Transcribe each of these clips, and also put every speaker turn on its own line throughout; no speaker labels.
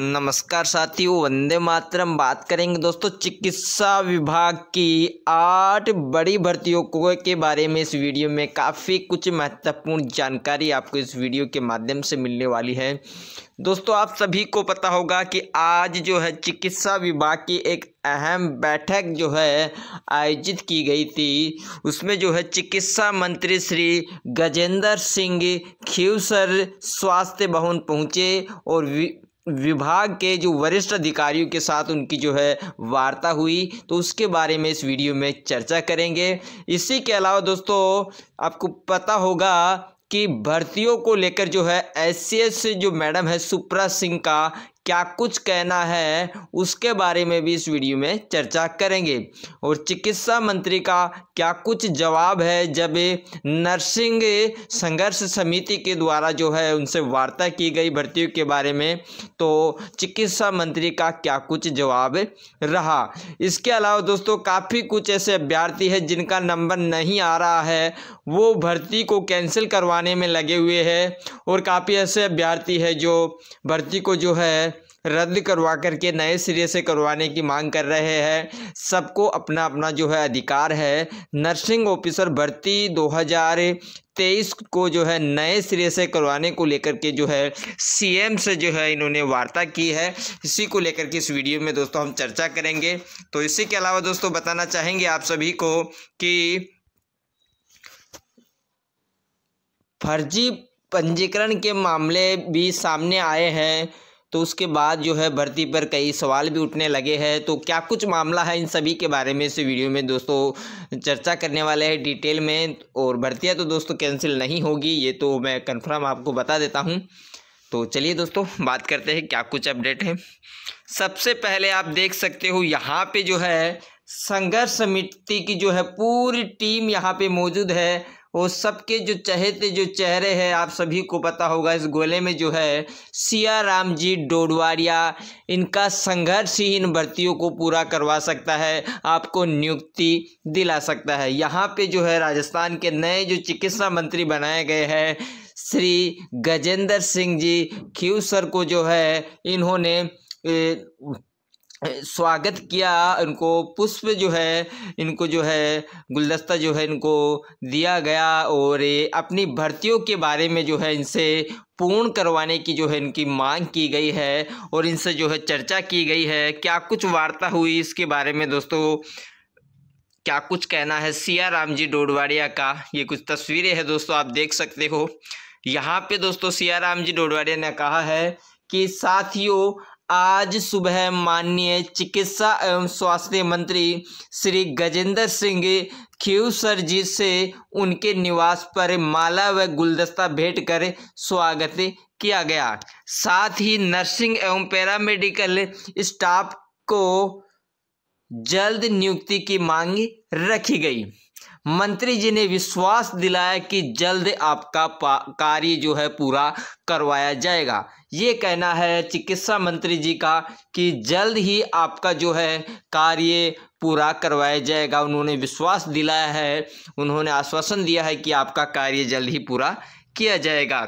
नमस्कार साथियों वंदे मातरम बात करेंगे दोस्तों चिकित्सा विभाग की आठ बड़ी भर्तियों को के बारे में इस वीडियो में काफ़ी कुछ महत्वपूर्ण जानकारी आपको इस वीडियो के माध्यम से मिलने वाली है दोस्तों आप सभी को पता होगा कि आज जो है चिकित्सा विभाग की एक अहम बैठक जो है आयोजित की गई थी उसमें जो है चिकित्सा मंत्री श्री गजेंद्र सिंह खीवसर स्वास्थ्य भवन पहुँचे और विभाग के जो वरिष्ठ अधिकारियों के साथ उनकी जो है वार्ता हुई तो उसके बारे में इस वीडियो में चर्चा करेंगे इसी के अलावा दोस्तों आपको पता होगा कि भर्तियों को लेकर जो है एस जो मैडम है सुप्रा सिंह का क्या कुछ कहना है उसके बारे में भी इस वीडियो में चर्चा करेंगे और चिकित्सा मंत्री का क्या कुछ जवाब है जब नर्सिंग संघर्ष समिति के द्वारा जो है उनसे वार्ता की गई भर्तियों के बारे में तो चिकित्सा मंत्री का क्या कुछ जवाब रहा इसके अलावा दोस्तों काफ़ी कुछ ऐसे अभ्यर्थी है जिनका नंबर नहीं आ रहा है वो भर्ती को कैंसिल करवाने में लगे हुए हैं और काफ़ी ऐसे अभ्यर्थी है जो भर्ती को जो है रद्द करवा करके नए सिरे से करवाने की मांग कर रहे हैं सबको अपना अपना जो है अधिकार है नर्सिंग ऑफिसर भर्ती 2023 को जो है नए सिरे से करवाने को लेकर के जो है सीएम से जो है इन्होंने वार्ता की है इसी को लेकर के इस वीडियो में दोस्तों हम चर्चा करेंगे तो इसी के अलावा दोस्तों बताना चाहेंगे आप सभी को कि फर्जी पंजीकरण के मामले भी सामने आए हैं तो उसके बाद जो है भर्ती पर कई सवाल भी उठने लगे हैं तो क्या कुछ मामला है इन सभी के बारे में इस वीडियो में दोस्तों चर्चा करने वाले हैं डिटेल में और भर्तियाँ तो दोस्तों कैंसिल नहीं होगी ये तो मैं कन्फर्म आपको बता देता हूँ तो चलिए दोस्तों बात करते हैं क्या कुछ अपडेट है सबसे पहले आप देख सकते हो यहाँ पे जो है संघर्ष समिति की जो है पूरी टीम यहाँ पे मौजूद है वो सबके जो चहेते जो चेहरे हैं आप सभी को पता होगा इस गोले में जो है सिया राम जी डोडवारिया इनका संघर्ष ही इन भर्तियों को पूरा करवा सकता है आपको नियुक्ति दिला सकता है यहाँ पे जो है राजस्थान के नए जो चिकित्सा मंत्री बनाए गए हैं श्री गजेंद्र सिंह जी क्यू सर को जो है इन्होंने ए, स्वागत किया इनको पुष्प जो है इनको जो है गुलदस्ता जो है इनको दिया गया और अपनी भर्तियों के बारे में जो है इनसे पूर्ण करवाने की जो है इनकी मांग की गई है और इनसे जो है चर्चा की गई है क्या कुछ वार्ता हुई इसके बारे में दोस्तों क्या कुछ कहना है सिया राम जी डोडवाड़िया का ये कुछ तस्वीरें हैं दोस्तों आप देख सकते हो यहाँ पे दोस्तों सिया राम जी डोडवाड़िया ने कहा है कि साथियों आज सुबह माननीय चिकित्सा एवं स्वास्थ्य मंत्री श्री गजेंद्र सिंह खीवसर जी से उनके निवास पर माला व गुलदस्ता भेंट कर स्वागत किया गया साथ ही नर्सिंग एवं पैरामेडिकल स्टाफ को जल्द नियुक्ति की मांग रखी गई मंत्री जी ने विश्वास दिलाया कि जल्द आपका कार्य जो है पूरा करवाया जाएगा ये कहना है चिकित्सा मंत्री जी का कि जल्द ही आपका जो है कार्य पूरा करवाया जाएगा उन्होंने विश्वास दिलाया है उन्होंने आश्वासन दिया है कि आपका कार्य जल्द ही पूरा किया जाएगा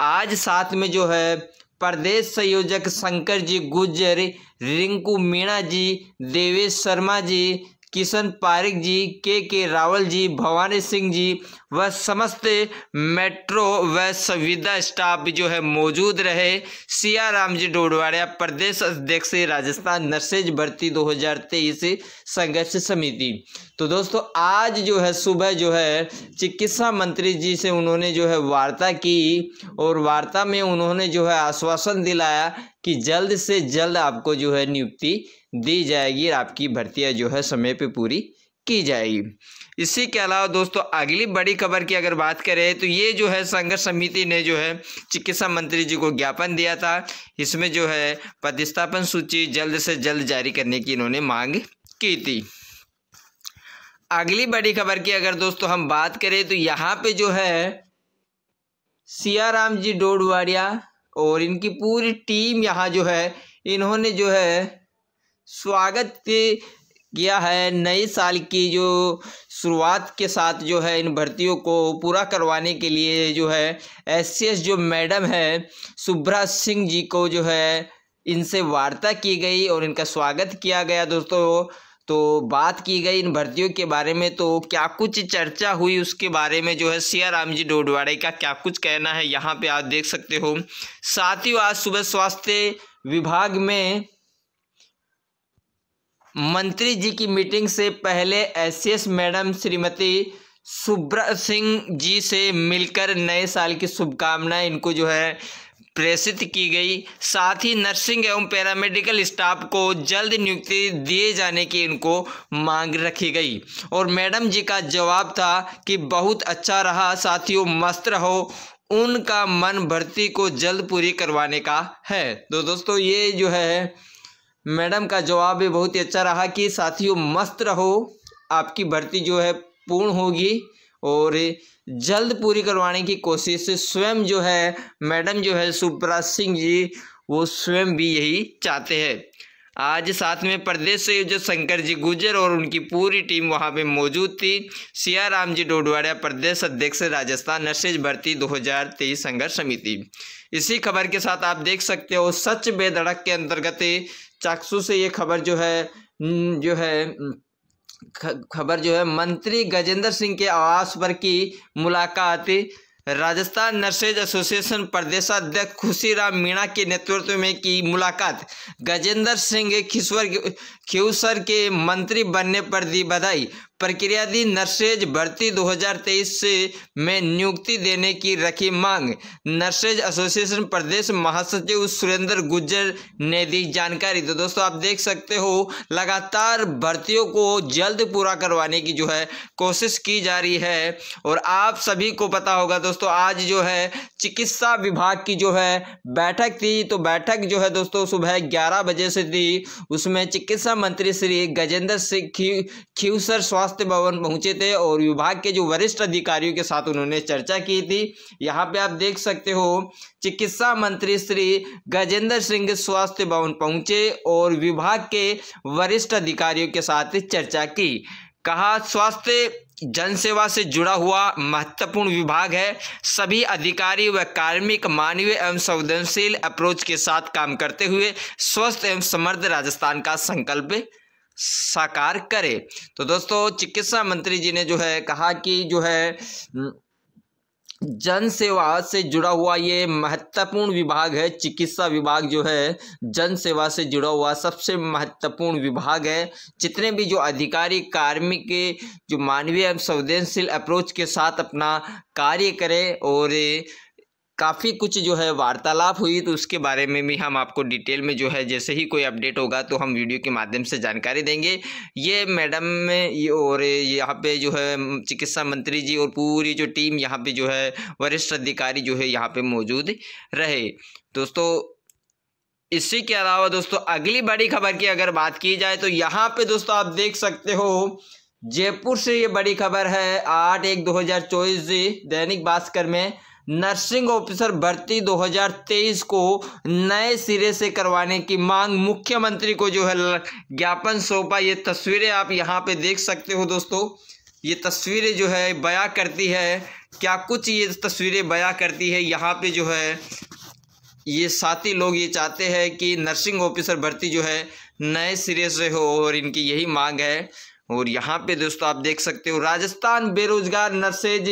आज साथ में जो है प्रदेश संयोजक शंकर जी गुजर रिंकू मीणा जी देवेश शर्मा जी किशन पारिक जी के के रावल जी भवानी सिंह जी व समस्त मेट्रो व संविदा स्टाफ जो है मौजूद रहे सिया राम जी डोडवाड़िया प्रदेश अध्यक्ष राजस्थान नर्सेज भर्ती 2023 संघर्ष समिति तो दोस्तों आज जो है सुबह जो है चिकित्सा मंत्री जी से उन्होंने जो है वार्ता की और वार्ता में उन्होंने जो है आश्वासन दिलाया कि जल्द से जल्द आपको जो है नियुक्ति दी जाएगी और आपकी भर्तियाँ जो है समय पे पूरी की जाएगी इसी के अलावा दोस्तों अगली बड़ी खबर की अगर बात करें तो ये जो है संघर्ष समिति ने जो है चिकित्सा मंत्री जी को ज्ञापन दिया था इसमें जो है पदस्थापन सूची जल्द से जल्द जारी करने की इन्होंने मांग की थी अगली बड़ी खबर की अगर दोस्तों हम बात करें तो यहाँ पे जो है सियाराम जी डोडवाड़िया और इनकी पूरी टीम यहाँ जो है इन्होंने जो है स्वागत किया है नए साल की जो शुरुआत के साथ जो है इन भर्तियों को पूरा करवाने के लिए जो है एस जो मैडम है सुब्रा सिंह जी को जो है इनसे वार्ता की गई और इनका स्वागत किया गया दोस्तों तो बात की गई इन भर्तियों के बारे में तो क्या कुछ चर्चा हुई उसके बारे में जो है सिया राम जी डोडवाड़े का क्या कुछ कहना है यहाँ पे आप देख सकते हो साथ ही आज सुबह स्वास्थ्य विभाग में मंत्री जी की मीटिंग से पहले एसएस मैडम श्रीमती सुब्रत सिंह जी से मिलकर नए साल की शुभकामनाएं इनको जो है प्रेषित की गई साथ ही नर्सिंग एवं पैरामेडिकल स्टाफ को जल्द नियुक्ति दिए जाने की इनको मांग रखी गई और मैडम जी का जवाब था कि बहुत अच्छा रहा साथियों मस्त रहो उनका मन भर्ती को जल्द पूरी करवाने का है तो दोस्तों ये जो है मैडम का जवाब भी बहुत ही अच्छा रहा कि साथियों मस्त रहो आपकी भर्ती जो है पूर्ण होगी और जल्द पूरी करवाने की कोशिश स्वयं जो है मैडम जो है सुप्रा सिंह जी वो स्वयं भी यही चाहते हैं आज साथ में प्रदेश से जो शंकर जी गुजर और उनकी पूरी टीम वहां पे मौजूद थी सिया राम जी डोडवाड़ा प्रदेश अध्यक्ष राजस्थान नशेज भर्ती 2023 संघर्ष समिति इसी खबर के साथ आप देख सकते हो सच बेधड़क के अंतर्गत चाकसू से ये खबर जो है जो है खबर जो है मंत्री गजेंद्र सिंह के आवास पर की मुलाकात राजस्थान नर्सेज एसोसिएशन प्रदेशाध्यक्ष राम मीणा के नेतृत्व में की मुलाकात गजेंद्र सिंह खिसवर खिवसर के मंत्री बनने पर दी बधाई प्रक्रियाधीन नर्सेज भर्ती 2023 से में नियुक्ति देने की रखी मांग नर्सेज एसोसिएशन प्रदेश महासचिव सुरेंद्र गुज्जर ने दी जानकारी तो दोस्तों आप देख सकते हो लगातार भर्तियों को जल्द पूरा करवाने की जो है कोशिश की जा रही है और आप सभी को पता होगा दोस्तों आज जो है चिकित्सा विभाग की जो है बैठक थी तो बैठक जो है दोस्तों सुबह ग्यारह बजे से थी उसमें चिकित्सा मंत्री श्री गजेंद्र सिंह खीवसर स्वास्थ्य स्वास्थ्य भवन पहुंचे थे और विभाग के जो वरिष्ठ अधिकारियों के साथ उन्होंने चर्चा की थी यहाँ पे आप देख सकते हो चिकित्सा मंत्री श्री गजेंद्र सिंह स्वास्थ्य भवन पहुंचे और विभाग के वरिष्ठ अधिकारियों के साथ चर्चा की कहा स्वास्थ्य जनसेवा से जुड़ा हुआ महत्वपूर्ण विभाग है सभी अधिकारी व कार्मिक मानवीय एवं संवेदनशील अप्रोच के साथ काम करते हुए स्वस्थ एवं समर्थ राजस्थान का संकल्प साकार करे तो दोस्तों चिकित्सा मंत्री जी ने जो है कहा कि जो है जन सेवा से जुड़ा हुआ ये महत्वपूर्ण विभाग है चिकित्सा विभाग जो है जन सेवा से जुड़ा हुआ सबसे महत्वपूर्ण विभाग है जितने भी जो अधिकारी कार्मिक जो मानवीय एवं संवेदनशील अप्रोच के साथ अपना कार्य करें और काफ़ी कुछ जो है वार्तालाप हुई तो उसके बारे में भी हम आपको डिटेल में जो है जैसे ही कोई अपडेट होगा तो हम वीडियो के माध्यम से जानकारी देंगे ये मैडम और यहाँ पे जो है चिकित्सा मंत्री जी और पूरी जो टीम यहाँ पे जो है वरिष्ठ अधिकारी जो है यहाँ पे मौजूद रहे दोस्तों इसी के अलावा दोस्तों अगली बड़ी खबर की अगर बात की जाए तो यहाँ पे दोस्तों आप देख सकते हो जयपुर से ये बड़ी खबर है आठ एक दो हजार चौबीस दैनिक भास्कर में नर्सिंग ऑफिसर भर्ती 2023 को नए सिरे से करवाने की मांग मुख्यमंत्री को जो है ज्ञापन सौंपा ये तस्वीरें आप यहाँ पे देख सकते हो दोस्तों ये तस्वीरें जो है बयां करती है क्या कुछ ये तस्वीरें बयां करती है यहाँ पे जो है ये साथी लोग ये चाहते हैं कि नर्सिंग ऑफिसर भर्ती जो है नए सिरे से हो और इनकी यही मांग है और यहाँ पे दोस्तों आप देख सकते हो राजस्थान बेरोजगार नर्सेज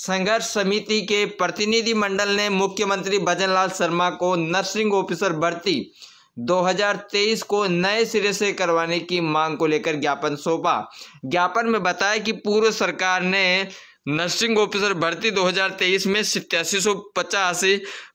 संघर्ष समिति के प्रतिनिधि मंडल ने मुख्यमंत्री भजन शर्मा को नर्सिंग ऑफिसर भर्ती 2023 को नए सिरे से करवाने की मांग को लेकर ज्ञापन सौंपा ज्ञापन में बताया कि पूर्व सरकार ने नर्सिंग ऑफिसर भर्ती 2023 में सत्यासी पचास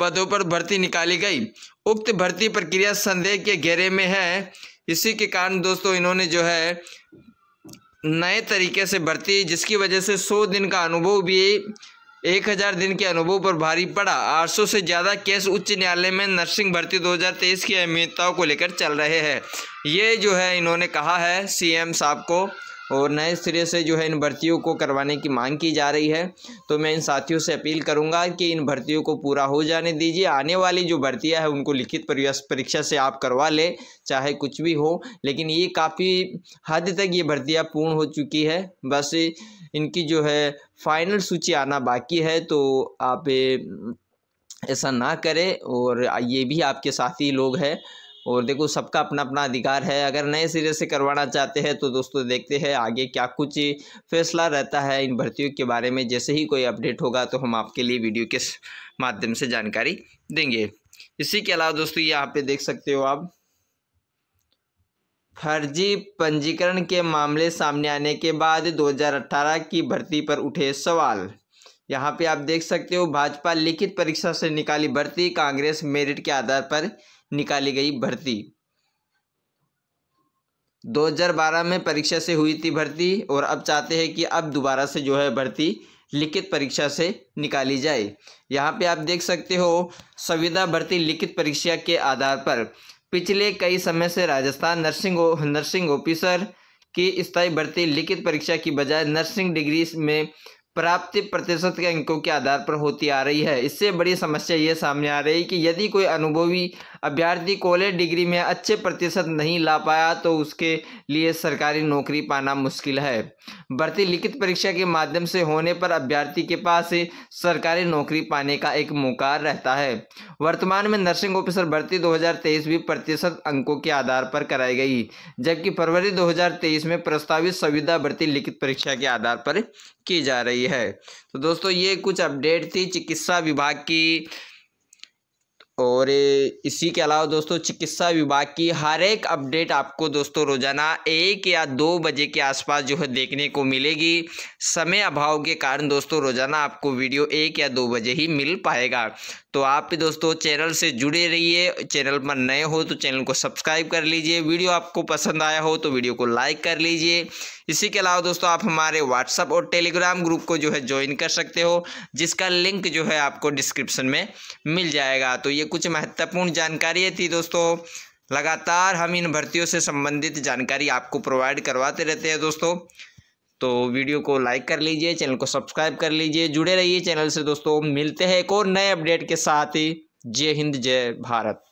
पदों पर भर्ती निकाली गई उक्त भर्ती प्रक्रिया संदेह के घेरे में है इसी के कारण दोस्तों इन्होंने जो है नए तरीके से भर्ती जिसकी वजह से सौ दिन का अनुभव भी एक हज़ार दिन के अनुभव पर भारी पड़ा आठ सौ से ज़्यादा केस उच्च न्यायालय में नर्सिंग भर्ती 2023 की अहमियताओं को लेकर चल रहे हैं ये जो है इन्होंने कहा है सीएम साहब को और नए सिरे से जो है इन भर्तियों को करवाने की मांग की जा रही है तो मैं इन साथियों से अपील करूँगा कि इन भर्तियों को पूरा हो जाने दीजिए आने वाली जो भर्तियाँ हैं उनको लिखित परीक्षा से आप करवा ले चाहे कुछ भी हो लेकिन ये काफ़ी हद तक ये भर्तियाँ पूर्ण हो चुकी है बस इनकी जो है फाइनल सूची आना बाकी है तो आप ऐसा ना करें और ये भी आपके साथी लोग हैं और देखो सबका अपना अपना अधिकार है अगर नए सिरे से करवाना चाहते हैं तो दोस्तों देखते हैं आगे क्या कुछ फैसला रहता है इन भर्तियों के बारे में जैसे ही कोई अपडेट होगा तो हम आपके लिए वीडियो के माध्यम से जानकारी देंगे इसी के अलावा दोस्तों यहाँ पे देख सकते हो आप फर्जी पंजीकरण के मामले सामने आने के बाद दो की भर्ती पर उठे सवाल यहाँ पे आप देख सकते हो भाजपा लिखित परीक्षा से निकाली भर्ती कांग्रेस मेरिट के आधार पर निकाली गई भर्ती 2012 में परीक्षा से हुई थी भर्ती और अब चाहते हैं कि अब दोबारा से जो है भर्ती लिखित परीक्षा से निकाली जाए यहाँ पे आप देख सकते हो संविदा भर्ती लिखित परीक्षा के आधार पर पिछले कई समय से राजस्थान नर्सिंग ओ, नर्सिंग ऑफिसर की स्थायी भर्ती लिखित परीक्षा की बजाय नर्सिंग डिग्री में प्राप्ति प्रतिशत के अंकों के आधार पर होती आ रही है इससे बड़ी समस्या ये सामने आ रही है कि यदि कोई अनुभवी अभ्यर्थी कॉलेज डिग्री में अच्छे प्रतिशत नहीं ला पाया तो उसके लिए सरकारी नौकरी पाना मुश्किल है भर्ती लिखित परीक्षा के माध्यम से होने पर अभ्यर्थी के पास सरकारी नौकरी पाने का एक मौका रहता है वर्तमान में नर्सिंग ऑफिसर भर्ती 2023 भी प्रतिशत अंकों के आधार पर कराई गई जबकि फरवरी 2023 में प्रस्तावित संविधा भर्ती लिखित परीक्षा के आधार पर की जा रही है तो दोस्तों ये कुछ अपडेट थी चिकित्सा विभाग की और इसी के अलावा दोस्तों चिकित्सा विभाग की हर एक अपडेट आपको दोस्तों रोज़ाना एक या दो बजे के आसपास जो है देखने को मिलेगी समय अभाव के कारण दोस्तों रोज़ाना आपको वीडियो एक या दो बजे ही मिल पाएगा तो आप भी दोस्तों चैनल से जुड़े रहिए चैनल पर नए हो तो चैनल को सब्सक्राइब कर लीजिए वीडियो आपको पसंद आया हो तो वीडियो को लाइक कर लीजिए इसी के अलावा दोस्तों आप हमारे व्हाट्सअप और टेलीग्राम ग्रुप को जो है ज्वाइन कर सकते हो जिसका लिंक जो है आपको डिस्क्रिप्शन में मिल जाएगा तो ये कुछ महत्वपूर्ण जानकारी थी दोस्तों लगातार हम इन भर्तियों से संबंधित जानकारी आपको प्रोवाइड करवाते रहते हैं दोस्तों तो वीडियो को लाइक कर लीजिए चैनल को सब्सक्राइब कर लीजिए जुड़े रहिए चैनल से दोस्तों मिलते हैं एक और नए अपडेट के साथ ही जय हिंद जय भारत